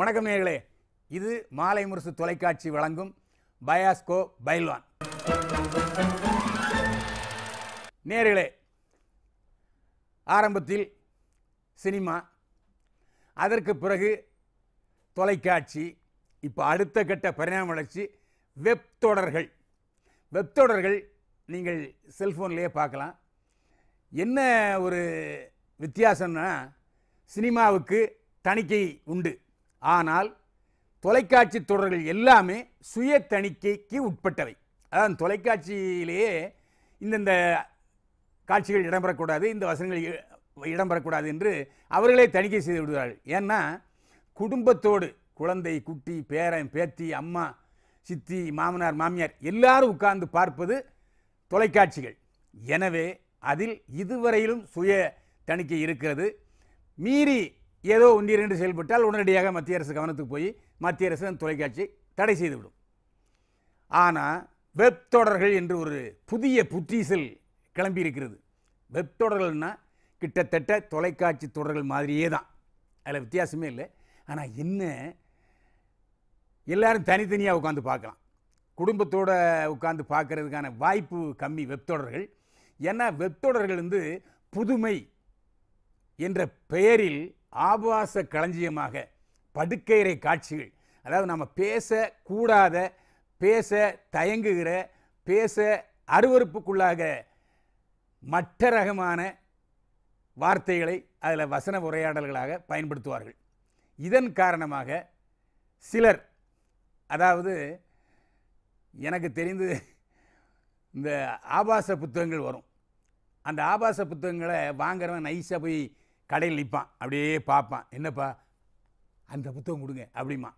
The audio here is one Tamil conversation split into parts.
வணக்கம் நேர்களே இது மாலை முரசு தொலைக்காட்சி வழங்கும் பயாஸ்கோ பைல்வான் நேர்களே ஆரம்பத்தில் சினிமா அதற்கு பிறகு தொலைக்காட்சி இப்போ அடுத்த கட்ட பரிணாம வளர்ச்சி வெப் தொடர்கள் வெப் தொடர்கள் நீங்கள் செல்ஃபோன்லேயே பார்க்கலாம் என்ன ஒரு வித்தியாசம்னா சினிமாவுக்கு தணிக்கை உண்டு ஆனால் தொலைக்காட்சி தொடர்கள் எல்லாமே சுய தணிக்கைக்கு உட்பட்டவை அதாவது தொலைக்காட்சியிலேயே இந்தந்த காட்சிகள் இடம்பெறக்கூடாது இந்த வசனங்கள் இடம்பெறக்கூடாது என்று அவர்களே தணிக்கை செய்து விடுகிறார்கள் ஏன்னா குடும்பத்தோடு குழந்தை குட்டி பேரன் பேத்தி அம்மா சித்தி மாமனார் மாமியார் எல்லாரும் உட்கார்ந்து பார்ப்பது தொலைக்காட்சிகள் எனவே அதில் இதுவரையிலும் சுய தணிக்கை இருக்கிறது மீறி ஏதோ ஒன்றிய என்று செயல்பட்டால் உடனடியாக மத்திய அரசு கவனத்துக்கு போய் மத்திய அரசு அந்த தொலைக்காட்சி தடை செய்துவிடும் ஆனால் வெப் தொடர்கள் என்று ஒரு புதிய புற்றீசல் கிளம்பி இருக்கிறது வெப் தொடர்கள்னால் கிட்டத்தட்ட தொலைக்காட்சி தொடர்கள் மாதிரியே தான் அதில் வித்தியாசமே இல்லை ஆனால் என்ன எல்லோரும் தனித்தனியாக உட்காந்து பார்க்கலாம் குடும்பத்தோட உட்காந்து பார்க்குறதுக்கான வாய்ப்பு கம்மி வெப் தொடர்கள் ஏன்னா வெப் தொடர்கள் வந்து புதுமை என்ற பெயரில் ஆபாச களஞ்சியமாக படுக்கையறை காட்சிகள் அதாவது நம்ம பேசக்கூடாத பேச தயங்குகிற பேச அருவறுப்புக்குள்ளாக மற்ற ரகமான வார்த்தைகளை அதில் வசன உரையாடல்களாக பயன்படுத்துவார்கள் இதன் காரணமாக சிலர் அதாவது எனக்கு தெரிந்து இந்த ஆபாச புத்தகங்கள் வரும் அந்த ஆபாச புத்தகங்களை வாங்குறவன் நைஸாக போய் கடையில் நிற்பான் அப்படியே பார்ப்பான் என்னப்பா அந்த புத்தகம் கொடுங்க அப்படிமா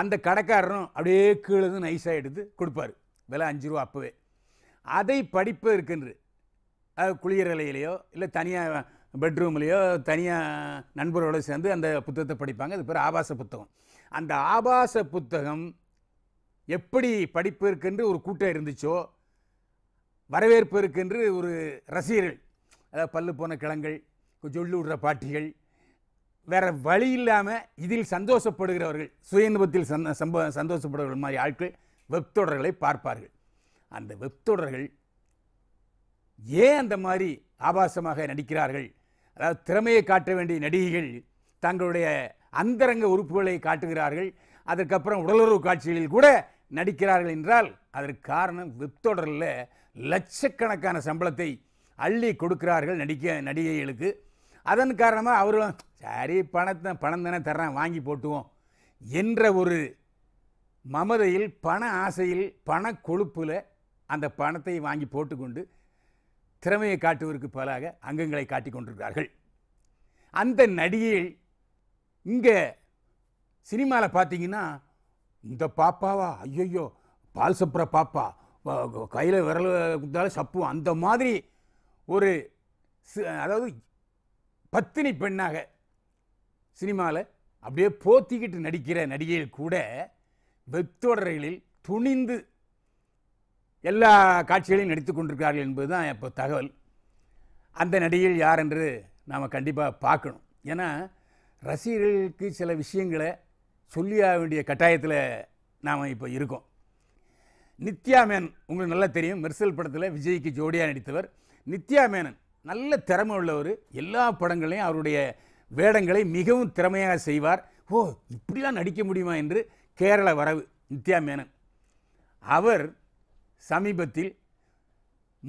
அந்த கடைக்காரரும் அப்படியே கீழே நைஸாக எடுத்து கொடுப்பார் விலை அஞ்சு ரூபா அப்போவே அதை படிப்பு இருக்கின்று குளியலையிலையோ இல்லை தனியாக பெட்ரூம்லேயோ தனியாக நண்பரோடு சேர்ந்து அந்த புத்தகத்தை படிப்பாங்க அது பேர் ஆபாச புத்தகம் அந்த ஆபாச புத்தகம் எப்படி படிப்பு இருக்குன்று ஒரு கூட்டம் இருந்துச்சோ வரவேற்பு இருக்குன்று ஒரு ரசிகர்கள் அதாவது பல்லு போன கிழங்கள் சொல்லி விடுற பாட்டிகள் வேறு வழி இல்லாமல் இதில் சந்தோஷப்படுகிறவர்கள் சுயநுபத்தில் சந்த சம்ப சந்தோஷப்படுகிறவர்கள் மாதிரி ஆட்கள் வெப்தொடர்களை பார்ப்பார்கள் அந்த வெப்தொடர்கள் ஏன் அந்த மாதிரி ஆபாசமாக நடிக்கிறார்கள் அதாவது திறமையை காட்ட வேண்டிய நடிகைகள் தங்களுடைய அந்தரங்க உறுப்புகளை காட்டுகிறார்கள் அதற்கப்புறம் உடலுறவு காட்சிகளில் கூட நடிக்கிறார்கள் என்றால் அதற்கு காரணம் வெப்தொடரில் லட்சக்கணக்கான சம்பளத்தை அள்ளி கொடுக்கிறார்கள் நடிக்க நடிகைகளுக்கு அதன் காரணமாக அவர்களும் சரி பணத்தை பணம் தானே தர்றேன் வாங்கி போட்டுவோம் என்ற ஒரு மமதையில் பண ஆசையில் பண கொழுப்பில் அந்த பணத்தை வாங்கி போட்டுக்கொண்டு திறமையை காட்டுவதற்கு பலாக அங்கங்களை காட்டி கொண்டிருக்கிறார்கள் அந்த நடிகையில் இங்கே சினிமாவில் பார்த்தீங்கன்னா இந்த பாப்பாவா ஐயோ பால் சப்புற பாப்பா கையில் விரல் கொடுத்தாலும் சப்பு அந்த மாதிரி ஒரு அதாவது பத்தினி பெண்ணாக சினிமாவில் அப்படியே போத்திக்கிட்டு நடிக்கிற நடிகையில் கூட வெத்தொடர்களில் துணிந்து எல்லா காட்சிகளையும் நடித்து கொண்டிருக்கிறார்கள் என்பது தான் இப்போ தகவல் அந்த நடிகையில் யார் என்று நாம் கண்டிப்பாக பார்க்கணும் ஏன்னா ரசிகர்களுக்கு சில விஷயங்களை சொல்லியாக வேண்டிய கட்டாயத்தில் நாம் இப்போ இருக்கோம் நித்யா மேனன் உங்களுக்கு நல்லா தெரியும் மெர்சல் படத்தில் விஜய்க்கு ஜோடியாக நடித்தவர் நித்யா மேனன் நல்ல திறமை உள்ளவர் எல்லா படங்களையும் அவருடைய வேடங்களை மிகவும் திறமையாக செய்வார் ஓ இப்படிலாம் நடிக்க முடியுமா என்று கேரள வரவு நித்யா மேனன் அவர் சமீபத்தில்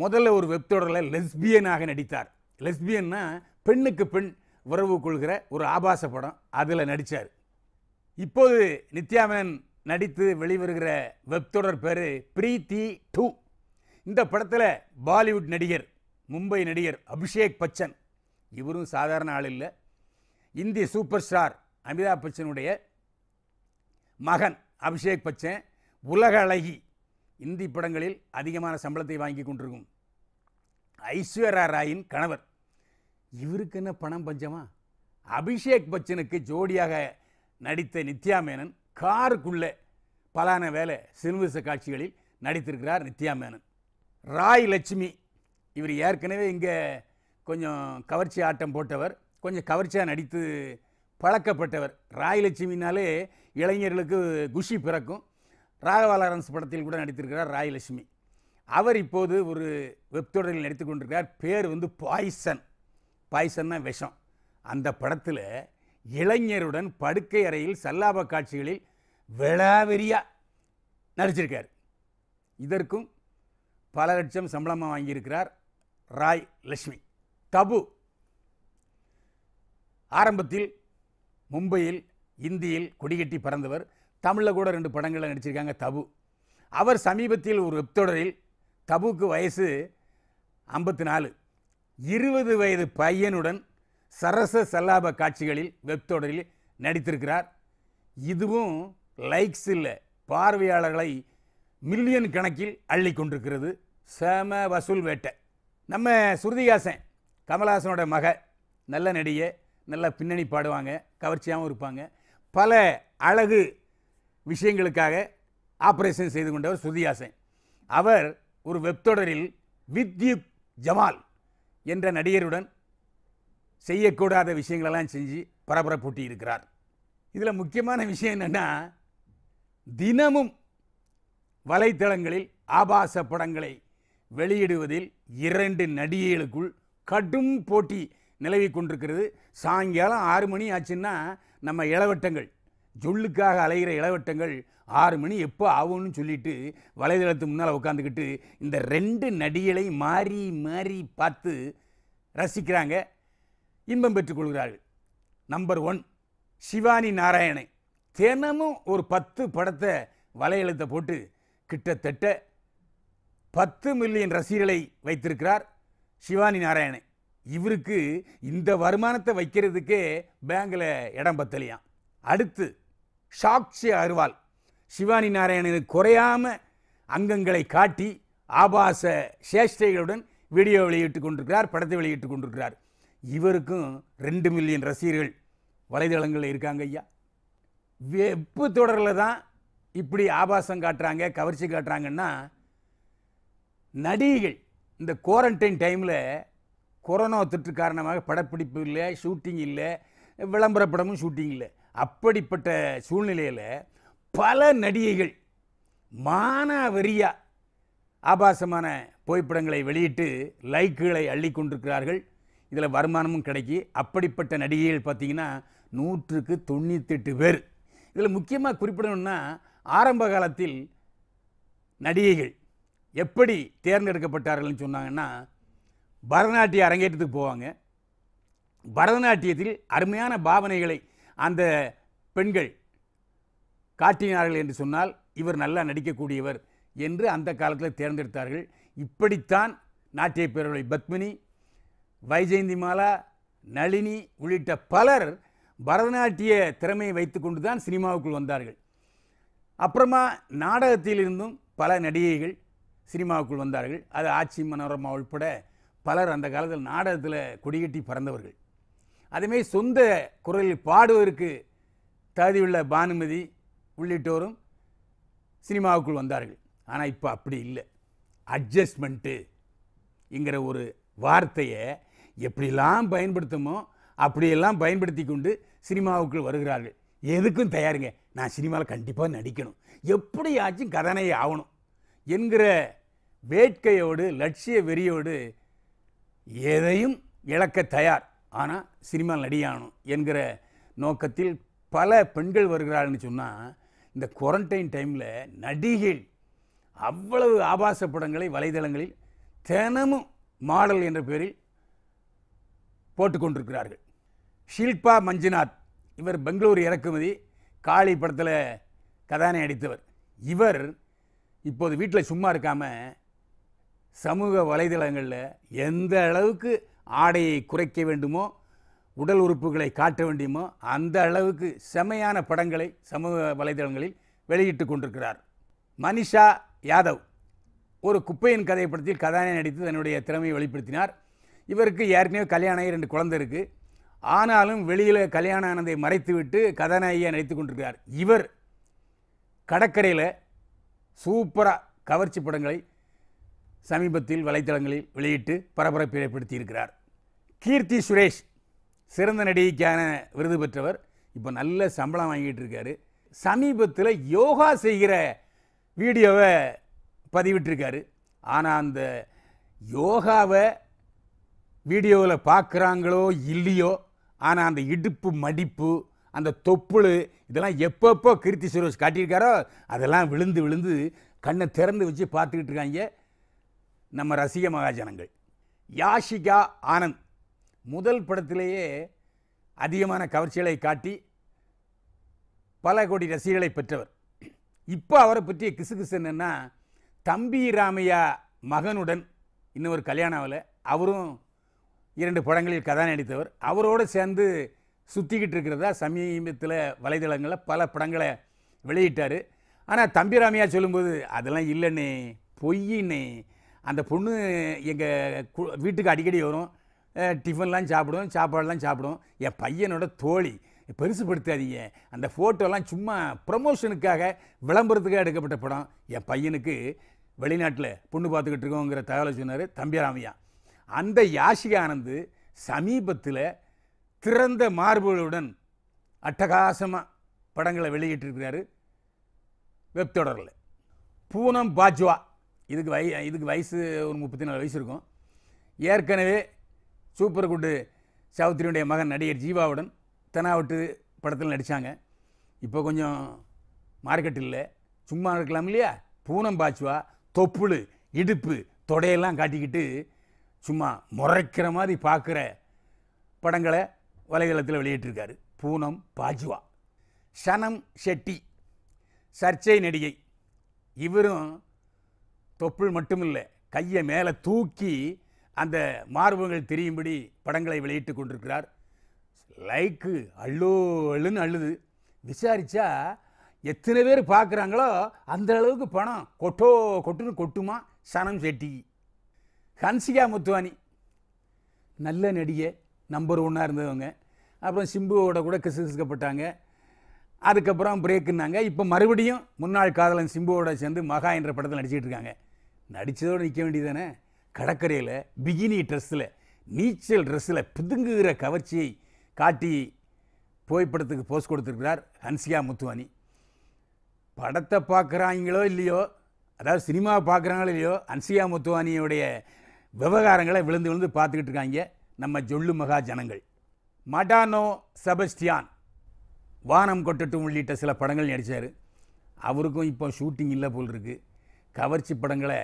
முதல்ல ஒரு வெப்தொடரில் லெஸ்பியனாக நடித்தார் லெஸ்பியன்னா பெண்ணுக்கு பெண் உறவு கொள்கிற ஒரு ஆபாச படம் அதில் நடித்தார் இப்போது நித்யா மேனன் நடித்து வெளிவருகிற வெப்தொடர் பேர் பிரீத்தி டூ இந்த படத்தில் பாலிவுட் நடிகர் மும்பை நடிகர் அபிஷேக் பச்சன் இவரும் சாதாரண ஆள் இல்லை இந்திய சூப்பர் ஸ்டார் அமிதாப் பச்சனுடைய மகன் அபிஷேக் பச்சன் உலக அழகி இந்தி படங்களில் அதிகமான சம்பளத்தை வாங்கி கொண்டிருக்கும் ஐஸ்வர்யா ராயின் கணவர் இவருக்கு என்ன பணம் பஞ்சமா அபிஷேக் பச்சனுக்கு ஜோடியாக நடித்த நித்யா மேனன் காருக்குள்ளே பலான வேலை சிறுமிச காட்சிகளில் நடித்திருக்கிறார் நித்யா மேனன் ராய் லட்சுமி இவர் ஏற்கனவே இங்கே கொஞ்சம் கவர்ச்சி ஆட்டம் போட்டவர் கொஞ்சம் கவர்ச்சியாக நடித்து பழக்கப்பட்டவர் ராயலட்சுமினாலே இளைஞர்களுக்கு குஷி பிறக்கும் ராகவாலாரன்ஸ் லாரன்ஸ் படத்தில் கூட நடித்திருக்கிறார் ராயலட்சுமி அவர் இப்போது ஒரு வெப்தொடரில் நடித்து கொண்டிருக்கிறார் பேர் வந்து பாய்சன் பாய்சன்னா விஷம் அந்த படத்தில் இளைஞருடன் படுக்கை அறையில் சல்லாப காட்சிகளில் விழாவெறியாக நடிச்சிருக்கார் இதற்கும் பல லட்சம் சம்பளமாக வாங்கியிருக்கிறார் ராய் லட்சுமி தபு ஆரம்பத்தில் மும்பையில் இந்தியில் கொடிகட்டி பறந்தவர் தமிழில் கூட ரெண்டு படங்களில் நடிச்சிருக்காங்க தபு அவர் சமீபத்தில் ஒரு வெப்தொடரில் தபுக்கு வயசு ஐம்பத்தி நாலு இருபது வயது பையனுடன் சரச சல்லாப காட்சிகளில் வெப்தொடரில் நடித்திருக்கிறார் இதுவும் லைக்ஸ் இல்லை பார்வையாளர்களை மில்லியன் கணக்கில் அள்ளி கொண்டிருக்கிறது செம வசூல் வேட்டை நம்ம சுருதிகாசன் கமலஹாசனோட மக நல்ல நடிகை நல்ல பின்னணி பாடுவாங்க கவர்ச்சியாகவும் இருப்பாங்க பல அழகு விஷயங்களுக்காக ஆப்ரேஷன் செய்து கொண்டவர் சுருதிகாசன் அவர் ஒரு வெப்தொடரில் வித்யுத் ஜமால் என்ற நடிகருடன் செய்யக்கூடாத விஷயங்களெல்லாம் செஞ்சு பரபரப்பூட்டி இருக்கிறார் இதில் முக்கியமான விஷயம் என்னென்னா தினமும் வலைத்தளங்களில் ஆபாச படங்களை வெளியிடுவதில் இரண்டு நடிகைகளுக்குள் கடும் போட்டி நிலவி கொண்டிருக்கிறது சாயங்காலம் ஆறு மணி ஆச்சுன்னா நம்ம இளவட்டங்கள் ஜொல்லுக்காக அலைகிற இளவட்டங்கள் ஆறு மணி எப்போ ஆகும்னு சொல்லிட்டு வலைதளத்து முன்னால் உட்காந்துக்கிட்டு இந்த ரெண்டு நடிகளை மாறி மாறி பார்த்து ரசிக்கிறாங்க இன்பம் பெற்றுக்கொள்கிறார்கள் நம்பர் ஒன் சிவானி நாராயணன் தினமும் ஒரு பத்து படத்தை வலையெழுத்தை போட்டு கிட்டத்தட்ட பத்து மில்லியன் ரசிகர்களை வைத்திருக்கிறார் சிவானி நாராயணன் இவருக்கு இந்த வருமானத்தை வைக்கிறதுக்கே பேங்கில் இடம் பத்தலையாம் அடுத்து சாக்ஷி அருவால் சிவானி நாராயணனுக்கு குறையாம அங்கங்களை காட்டி ஆபாச சேஷ்டைகளுடன் வீடியோ வெளியிட்டு கொண்டிருக்கிறார் படத்தை வெளியிட்டு கொண்டிருக்கிறார் இவருக்கும் ரெண்டு மில்லியன் ரசிகர்கள் வலைதளங்களில் இருக்காங்க ஐயா வெப்பு தொடரில் தான் இப்படி ஆபாசம் காட்டுறாங்க கவர்ச்சி காட்டுறாங்கன்னா நடிகைகள் இந்த குவாரண்டைன் டைமில் கொரோனா தொற்று காரணமாக படப்பிடிப்பு இல்லை ஷூட்டிங் இல்லை விளம்பர படமும் ஷூட்டிங் இல்லை அப்படிப்பட்ட சூழ்நிலையில் பல நடிகைகள் மானாவரியாக ஆபாசமான புகைப்படங்களை வெளியிட்டு லைக்குகளை அள்ளி கொண்டிருக்கிறார்கள் இதில் வருமானமும் கிடைக்கி அப்படிப்பட்ட நடிகைகள் பார்த்திங்கன்னா நூற்றுக்கு தொண்ணூத்தெட்டு பேர் இதில் முக்கியமாக குறிப்பிடணும்னா ஆரம்ப காலத்தில் நடிகைகள் எப்படி தேர்ந்தெடுக்கப்பட்டார்கள்னு சொன்னாங்கன்னா பரதநாட்டிய அரங்கேற்றத்துக்கு போவாங்க பரதநாட்டியத்தில் அருமையான பாவனைகளை அந்த பெண்கள் காட்டினார்கள் என்று சொன்னால் இவர் நல்லா நடிக்கக்கூடியவர் என்று அந்த காலத்தில் தேர்ந்தெடுத்தார்கள் இப்படித்தான் நாட்டிய பேரவை பத்மினி வைஜெயந்தி மாலா நளினி உள்ளிட்ட பலர் பரதநாட்டிய திறமையை வைத்துக்கொண்டு தான் சினிமாவுக்குள் வந்தார்கள் அப்புறமா நாடகத்திலிருந்தும் பல நடிகைகள் சினிமாவுக்குள் வந்தார்கள் அது ஆட்சி மனோரமா உள்பட பலர் அந்த காலத்தில் நாடகத்தில் கொடிகட்டி பறந்தவர்கள் அதுமாரி சொந்த குரலில் பாடுவதற்கு தகுதியுள்ள பானுமதி உள்ளிட்டோரும் சினிமாவுக்குள் வந்தார்கள் ஆனால் இப்போ அப்படி இல்லை அட்ஜஸ்ட்மெண்ட்டு என்கிற ஒரு வார்த்தையை எப்படிலாம் பயன்படுத்தமோ அப்படியெல்லாம் பயன்படுத்தி கொண்டு சினிமாவுக்குள் வருகிறார்கள் எதுக்கும் தயாருங்க நான் சினிமாவில் கண்டிப்பாக நடிக்கணும் எப்படியாச்சும் கதனை ஆகணும் என்கிற வேட்கையோடு லட்சிய வெறியோடு எதையும் இழக்க தயார் ஆனால் சினிமா நடிகாணும் என்கிற நோக்கத்தில் பல பெண்கள் வருகிறாள்னு சொன்னால் இந்த குவாரண்டைன் டைமில் நடிகள் அவ்வளவு ஆபாச படங்களை வலைதளங்களில் தினமும் மாடல் என்ற பேரில் போட்டுக்கொண்டிருக்கிறார்கள் ஷில்பா மஞ்சுநாத் இவர் பெங்களூர் இறக்குமதி காளி படத்தில் கதானை அடித்தவர் இவர் இப்போது வீட்டில் சும்மா இருக்காமல் சமூக வலைதளங்களில் எந்த அளவுக்கு ஆடையை குறைக்க வேண்டுமோ உடல் உறுப்புகளை காட்ட வேண்டியுமோ அந்த அளவுக்கு செமையான படங்களை சமூக வலைதளங்களில் வெளியிட்டு கொண்டிருக்கிறார் மனிஷா யாதவ் ஒரு குப்பையின் கதை படத்தில் கதாநாயகன் நடித்து தன்னுடைய திறமையை வெளிப்படுத்தினார் இவருக்கு ஏற்கனவே கல்யாணம் ரெண்டு குழந்தை இருக்குது ஆனாலும் வெளியில் கல்யாண ஆனந்தை மறைத்துவிட்டு கதாநாயகியாக நடித்து கொண்டிருக்கிறார் இவர் கடற்கரையில் சூப்பராக கவர்ச்சி படங்களை சமீபத்தில் வலைத்தளங்களில் வெளியிட்டு ஏற்படுத்தி ஏற்படுத்தியிருக்கிறார் கீர்த்தி சுரேஷ் சிறந்த நடிகைக்கான விருது பெற்றவர் இப்போ நல்ல சம்பளம் வாங்கிட்டு இருக்காரு சமீபத்தில் யோகா செய்கிற வீடியோவை பதிவிட்டிருக்காரு ஆனால் அந்த யோகாவை வீடியோவில் பார்க்குறாங்களோ இல்லையோ ஆனால் அந்த இடுப்பு மடிப்பு அந்த தொப்புள் இதெல்லாம் எப்பப்போ கீர்த்தி சுரேஷ் காட்டியிருக்காரோ அதெல்லாம் விழுந்து விழுந்து கண்ணை திறந்து வச்சு பார்த்துக்கிட்டு இருக்காங்க நம்ம ரசிக மகாஜனங்கள் யாஷிகா ஆனந்த் முதல் படத்திலேயே அதிகமான கவர்ச்சிகளை காட்டி பல கோடி ரசிகர்களை பெற்றவர் இப்போ அவரை பற்றிய கிசு என்னென்னா தம்பி ராமையா மகனுடன் இன்னொரு கல்யாணம் அவரும் இரண்டு படங்களில் கதாநடித்தவர் அவரோடு சேர்ந்து சுற்றிக்கிட்டு இருக்கிறதா சமீபத்தில் வலைதளங்களில் பல படங்களை வெளியிட்டார் ஆனால் தம்பிராமையா சொல்லும்போது அதெல்லாம் இல்லைண்ணே பொய்யின்னு அந்த பொண்ணு எங்கள் வீட்டுக்கு அடிக்கடி வரும் டிஃபன்லாம் சாப்பிடும் சாப்பாடெலாம் சாப்பிடும் என் பையனோட தோழி பெருசுப்படுத்தாதீங்க அந்த ஃபோட்டோலாம் சும்மா ப்ரமோஷனுக்காக விளம்பரத்துக்காக எடுக்கப்பட்ட படம் என் பையனுக்கு வெளிநாட்டில் பொண்ணு பார்த்துக்கிட்டு இருக்கோங்கிற தகவலை சொன்னார் தம்பிராமையா அந்த யாஷிகா சமீபத்தில் திறந்த மார்புகளுடன் அட்டகாசமாக படங்களை வெளியிட்டிருக்கிறாரு வெப்தொடரில் பூனம் பாஜ்வா இதுக்கு வய இதுக்கு வயசு ஒரு முப்பத்தி நாலு வயசு இருக்கும் ஏற்கனவே சூப்பர் குட்டு சௌத்ரியுடைய மகன் நடிகர் ஜீவாவுடன் தெனாவட்டு படத்தில் நடித்தாங்க இப்போ கொஞ்சம் மார்க்கெட் இல்லை சும்மா இருக்கலாம் இல்லையா பூனம் பாச்சுவா தொப்புள் இடுப்பு தொடையெல்லாம் காட்டிக்கிட்டு சும்மா முறைக்கிற மாதிரி பார்க்குற படங்களை வலைதளத்தில் வெளியிட்டிருக்காரு பூனம் பாஜுவா சனம் ஷெட்டி சர்ச்சை நடிகை இவரும் தொப்புள் மட்டும் இல்லை கையை மேலே தூக்கி அந்த மார்புகள் தெரியும்படி படங்களை வெளியிட்டு கொண்டிருக்கிறார் லைக்கு அள்ளோ அழுன்னு அழுது விசாரித்தா எத்தனை பேர் பார்க்குறாங்களோ அந்த அளவுக்கு பணம் கொட்டோ கொட்டுன்னு கொட்டுமா சனம் செட்டி ஹன்சிகா முத்துவானி நல்ல நடிகை நம்பர் ஒன்னாக இருந்தவங்க அப்புறம் சிம்புவோட கூட கிசுகிசுக்கப்பட்டாங்க அதுக்கப்புறம் பிரேக்குன்னாங்க இப்போ மறுபடியும் முன்னாள் காதலன் சிம்புவோட சேர்ந்து மகா என்ற படத்தில் நடிச்சிட்டு இருக்காங்க நடித்ததோடு நிற்க வேண்டியதானே கடற்கரையில் பிகினி ட்ரெஸ்ஸில் நீச்சல் ட்ரெஸ்ஸில் பிதுங்குகிற கவர்ச்சியை காட்டி புகைப்படத்துக்கு போஸ்ட் கொடுத்துருக்கிறார் ஹன்சியா முத்துவானி படத்தை பார்க்குறாங்களோ இல்லையோ அதாவது சினிமா பார்க்குறாங்களோ இல்லையோ ஹன்சியா முத்துவானியுடைய விவகாரங்களை விழுந்து விழுந்து பார்த்துக்கிட்டு இருக்காங்க நம்ம ஜொல்லு மகா ஜனங்கள் மடானோ செபஸ்டியான் வானம் கொட்டட்டும் உள்ளிட்ட சில படங்கள் நடித்தார் அவருக்கும் இப்போ ஷூட்டிங் இல்லை போல் இருக்குது கவர்ச்சி படங்களை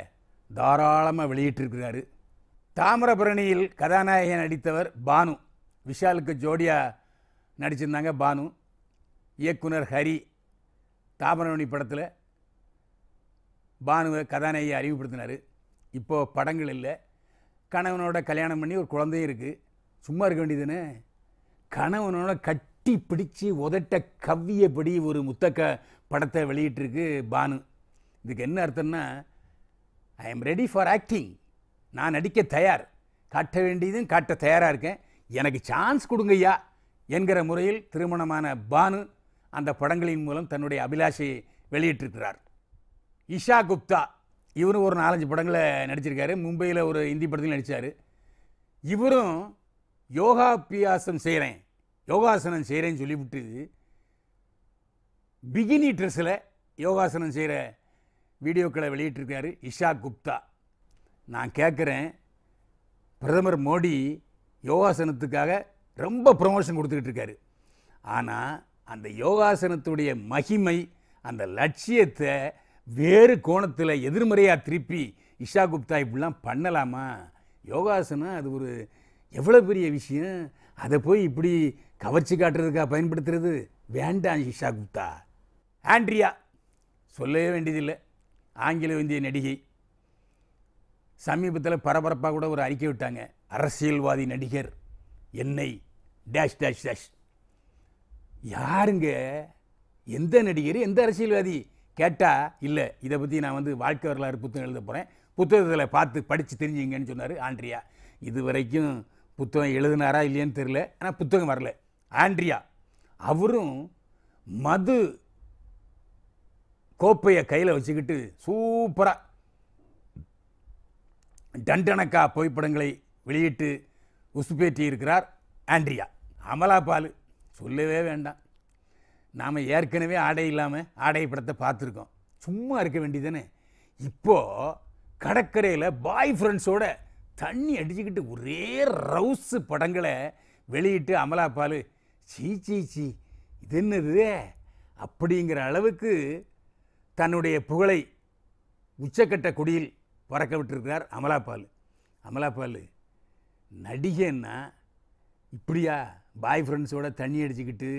தாராளமாக வெளியிட்டிருக்கிறாரு தாமிரபரணியில் கதாநாயகன் நடித்தவர் பானு விஷாலுக்கு ஜோடியாக நடிச்சிருந்தாங்க பானு இயக்குனர் ஹரி தாமிரபரணி படத்தில் பானுவை கதாநாயகி அறிவுப்படுத்தினார் இப்போது படங்கள் இல்லை கணவனோட கல்யாணம் பண்ணி ஒரு குழந்தையும் இருக்குது சும்மா இருக்க வேண்டியதுன்னு கணவனோட கட்டி பிடிச்சி உதட்ட கவ்வியபடி ஒரு முத்தக்க படத்தை வெளியிட்டிருக்கு பானு இதுக்கு என்ன அர்த்தம்னா I am ready for acting நான் நடிக்க தயார் காட்ட வேண்டியதும் காட்ட தயாராக இருக்கேன் எனக்கு சான்ஸ் கொடுங்கய்யா என்கிற முறையில் திருமணமான பானு அந்த படங்களின் மூலம் தன்னுடைய அபிலாஷையை வெளியிட்டிருக்கிறார் இஷா குப்தா இவரும் ஒரு நாலஞ்சு படங்களை நடிச்சிருக்காரு மும்பையில் ஒரு இந்தி படத்தில் நடித்தார் இவரும் யோகாபியாசம் செய்கிறேன் யோகாசனம் செய்கிறேன்னு சொல்லிவிட்டு பிகினி ட்ரெஸ்ஸில் யோகாசனம் செய்கிற வீடியோக்களை வெளியிட்டிருக்காரு இஷா குப்தா நான் கேட்குறேன் பிரதமர் மோடி யோகாசனத்துக்காக ரொம்ப ப்ரொமோஷன் கொடுத்துக்கிட்டு இருக்காரு ஆனால் அந்த யோகாசனத்துடைய மகிமை அந்த லட்சியத்தை வேறு கோணத்தில் எதிர்மறையாக திருப்பி இஷா குப்தா இப்படிலாம் பண்ணலாமா யோகாசனம் அது ஒரு எவ்வளோ பெரிய விஷயம் அதை போய் இப்படி கவர்ச்சி காட்டுறதுக்கா பயன்படுத்துறது வேண்டாம் ஷிஷா குப்தா ஆண்ட்ரியா சொல்லவே வேண்டியதில்லை ஆங்கில இந்திய நடிகை சமீபத்தில் பரபரப்பாக கூட ஒரு அறிக்கை விட்டாங்க அரசியல்வாதி நடிகர் என்னை டேஷ் டேஷ் டேஷ் யாருங்க எந்த நடிகர் எந்த அரசியல்வாதி கேட்டால் இல்லை இதை பற்றி நான் வந்து வாழ்க்கை வரலாறு புத்தகம் எழுத போகிறேன் புத்தகத்தில் பார்த்து படித்து தெரிஞ்சுங்கன்னு சொன்னார் ஆண்ட்ரியா இது வரைக்கும் புத்தகம் எழுதினாரா இல்லையான்னு தெரில ஆனால் புத்தகம் வரல ஆண்ட்ரியா அவரும் மது கோப்பையை கையில் வச்சுக்கிட்டு சூப்பராக டண்டனக்கா புகைப்படங்களை வெளியிட்டு உசுப்பேற்றி இருக்கிறார் ஆண்ட்ரியா அமலா பால் சொல்லவே வேண்டாம் நாம் ஏற்கனவே ஆடை இல்லாமல் ஆடை படத்தை பார்த்துருக்கோம் சும்மா இருக்க வேண்டியதுன்னு இப்போது கடற்கரையில் பாய் ஃப்ரெண்ட்ஸோட தண்ணி அடிச்சுக்கிட்டு ஒரே ரவுஸு படங்களை வெளியிட்டு அமலாப்பால் சீ சீ சீ இது என்னது அப்படிங்கிற அளவுக்கு தன்னுடைய புகழை உச்சக்கட்ட குடியில் பறக்க விட்டுருக்கிறார் அமலாபால் அமலாபால் நடிகைன்னா இப்படியா பாய் ஃப்ரெண்ட்ஸோட தண்ணி அடிச்சுக்கிட்டு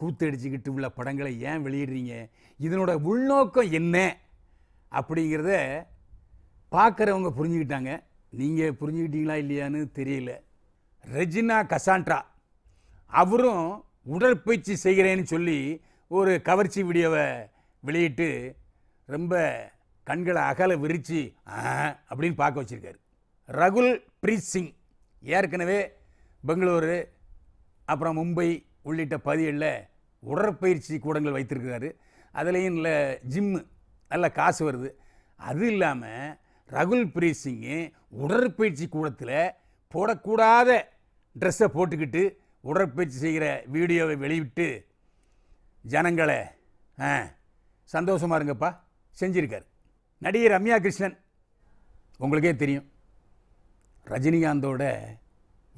கூத்து அடிச்சுக்கிட்டு உள்ள படங்களை ஏன் வெளியிடுறீங்க இதனோட உள்நோக்கம் என்ன அப்படிங்கிறத பார்க்குறவங்க புரிஞ்சுக்கிட்டாங்க நீங்கள் புரிஞ்சுக்கிட்டீங்களா இல்லையான்னு தெரியல ரெஜினா கசான்ட்ரா அவரும் உடற்பயிற்சி செய்கிறேன்னு சொல்லி ஒரு கவர்ச்சி வீடியோவை வெளியிட்டு ரொம்ப கண்களை அகல விரித்து அப்படின்னு பார்க்க வச்சுருக்காரு ரகுல் பிரீத் சிங் ஏற்கனவே பெங்களூரு அப்புறம் மும்பை உள்ளிட்ட பதிகளில் உடற்பயிற்சி கூடங்கள் வைத்திருக்கிறாரு அதுலேயும் இல்லை ஜிம்மு நல்ல காசு வருது அது இல்லாமல் ரகுல் பிரீத் சிங்கு உடற்பயிற்சி கூடத்தில் போடக்கூடாத ட்ரெஸ்ஸை போட்டுக்கிட்டு உடற்பயிற்சி செய்கிற வீடியோவை வெளியிட்டு ஜனங்களை ஆ சந்தோஷமாக இருங்கப்பா செஞ்சிருக்கார் நடிகை ரம்யா கிருஷ்ணன் உங்களுக்கே தெரியும் ரஜினிகாந்தோட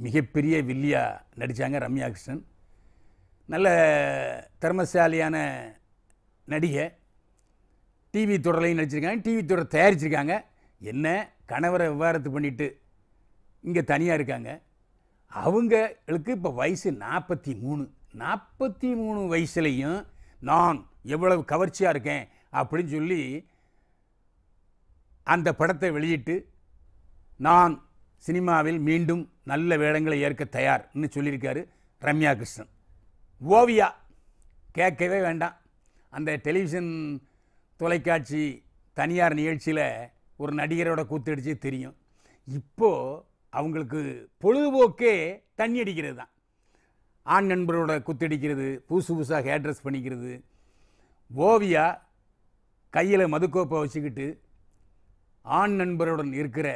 மிகப்பெரிய வில்லியாக நடித்தாங்க ரம்யா கிருஷ்ணன் நல்ல திறமசாலியான நடிகை டிவி தொடரையும் நடிச்சிருக்காங்க டிவி தொடர் தயாரிச்சிருக்காங்க என்ன கணவரை விவகாரத்து பண்ணிட்டு இங்கே தனியாக இருக்காங்க அவங்களுக்கு இப்போ வயசு நாற்பத்தி மூணு நாற்பத்தி மூணு வயசுலேயும் நான் எவ்வளவு கவர்ச்சியாக இருக்கேன் அப்படின்னு சொல்லி அந்த படத்தை வெளியிட்டு நான் சினிமாவில் மீண்டும் நல்ல வேடங்களை ஏற்க தயார்னு சொல்லியிருக்காரு ரம்யா கிருஷ்ணன் ஓவியா கேட்கவே வேண்டாம் அந்த டெலிவிஷன் தொலைக்காட்சி தனியார் நிகழ்ச்சியில் ஒரு நடிகரோட கூத்தடிச்சு தெரியும் இப்போது அவங்களுக்கு பொழுதுபோக்கே தண்ணி அடிக்கிறது தான் ஆண் நண்பரோட குத்தடிக்கிறது புதுசு புதுசாக ஹேட்ரஸ் பண்ணிக்கிறது ஓவியா கையில் மதுக்கோப்பை வச்சுக்கிட்டு ஆண் நண்பருடன் இருக்கிற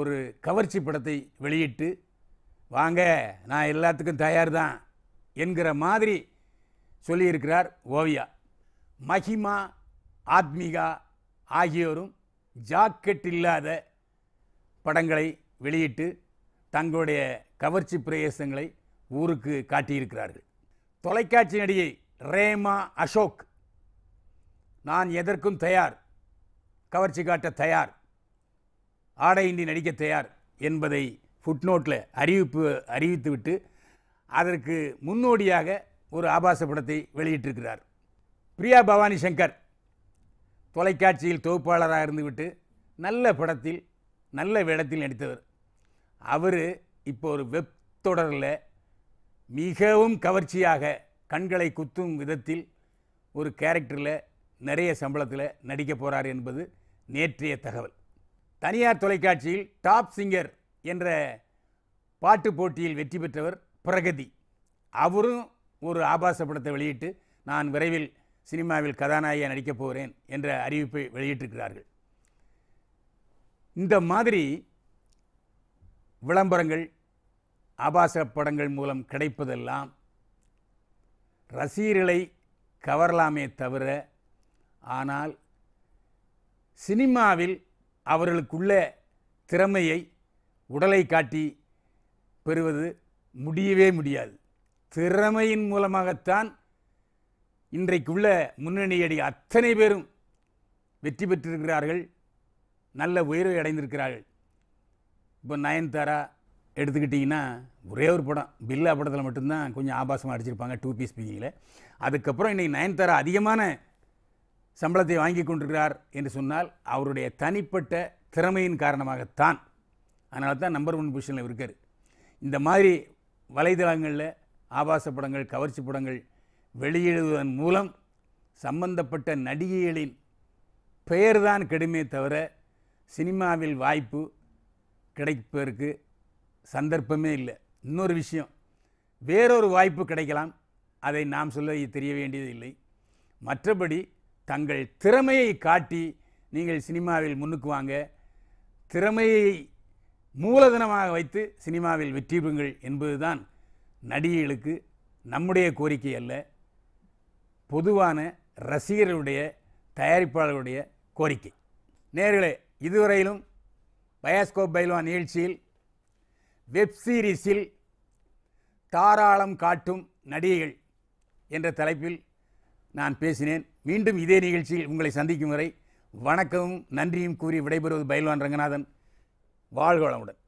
ஒரு கவர்ச்சி படத்தை வெளியிட்டு வாங்க நான் எல்லாத்துக்கும் தயார் தான் என்கிற மாதிரி சொல்லியிருக்கிறார் ஓவியா மஹிமா ஆத்மிகா ஆகியோரும் ஜாக்கெட் இல்லாத படங்களை வெளியிட்டு தங்களுடைய கவர்ச்சி பிரயேசங்களை ஊருக்கு காட்டியிருக்கிறார்கள் தொலைக்காட்சி நடிகை ரேமா அசோக் நான் எதற்கும் தயார் கவர்ச்சி காட்ட தயார் ஆடையின்றி நடிக்க தயார் என்பதை ஃபுட்நோட்டில் அறிவிப்பு அறிவித்துவிட்டு அதற்கு முன்னோடியாக ஒரு ஆபாச படத்தை வெளியிட்டிருக்கிறார் பிரியா பவானி சங்கர் தொலைக்காட்சியில் தொகுப்பாளராக இருந்துவிட்டு நல்ல படத்தில் நல்ல வேடத்தில் நடித்தவர் அவர் இப்போ ஒரு வெப் தொடரில் மிகவும் கவர்ச்சியாக கண்களை குத்தும் விதத்தில் ஒரு கேரக்டரில் நிறைய சம்பளத்தில் நடிக்க போகிறார் என்பது நேற்றைய தகவல் தனியார் தொலைக்காட்சியில் டாப் சிங்கர் என்ற பாட்டு போட்டியில் வெற்றி பெற்றவர் பிரகதி அவரும் ஒரு ஆபாச படத்தை வெளியிட்டு நான் விரைவில் சினிமாவில் கதாநாயகியாக நடிக்கப் போகிறேன் என்ற அறிவிப்பை வெளியிட்டிருக்கிறார்கள் இந்த மாதிரி விளம்பரங்கள் ஆபாச படங்கள் மூலம் கிடைப்பதெல்லாம் ரசிகர்களை கவரலாமே தவிர ஆனால் சினிமாவில் அவர்களுக்குள்ள திறமையை உடலை காட்டி பெறுவது முடியவே முடியாது திறமையின் மூலமாகத்தான் இன்றைக்குள்ள முன்னணியடி அத்தனை பேரும் வெற்றி பெற்றிருக்கிறார்கள் நல்ல உயர்வை அடைந்திருக்கிறார்கள் இப்போ நயன்தாரா எடுத்துக்கிட்டிங்கன்னா ஒரே ஒரு படம் பில்லா படத்தில் மட்டும்தான் கொஞ்சம் ஆபாசமாக அடிச்சிருப்பாங்க டூ பீஸ் ஸ்பீக்கிங்கில் அதுக்கப்புறம் இன்றைக்கி நயன்தாரா அதிகமான சம்பளத்தை வாங்கி கொண்டிருக்கிறார் என்று சொன்னால் அவருடைய தனிப்பட்ட திறமையின் காரணமாகத்தான் அதனால தான் நம்பர் ஒன் பொசிஷனில் இருக்கார் இந்த மாதிரி வலைதளங்களில் ஆபாச படங்கள் கவர்ச்சி படங்கள் வெளியிடுவதன் மூலம் சம்பந்தப்பட்ட நடிகைகளின் பெயர்தான் கடுமே தவிர சினிமாவில் வாய்ப்பு கிடைப்பதற்கு சந்தர்ப்பமே இல்லை இன்னொரு விஷயம் வேறொரு வாய்ப்பு கிடைக்கலாம் அதை நாம் சொல்ல தெரிய வேண்டியதில்லை மற்றபடி தங்கள் திறமையை காட்டி நீங்கள் சினிமாவில் முன்னுக்கு வாங்க திறமையை மூலதனமாக வைத்து சினிமாவில் வெற்றி பெறுங்கள் என்பதுதான் நடிகைகளுக்கு நம்முடைய கோரிக்கை அல்ல பொதுவான ரசிகர்களுடைய தயாரிப்பாளர்களுடைய கோரிக்கை நேர்களே இதுவரையிலும் பயாஸ்கோப் பைல்வான் நிகழ்ச்சியில் வெப் சீரிஸில் தாராளம் காட்டும் நடிகைகள் என்ற தலைப்பில் நான் பேசினேன் மீண்டும் இதே நிகழ்ச்சியில் உங்களை சந்திக்கும் வரை வணக்கமும் நன்றியும் கூறி விடைபெறுவது பைல்வான் ரங்கநாதன் வாழ்வளமுடன்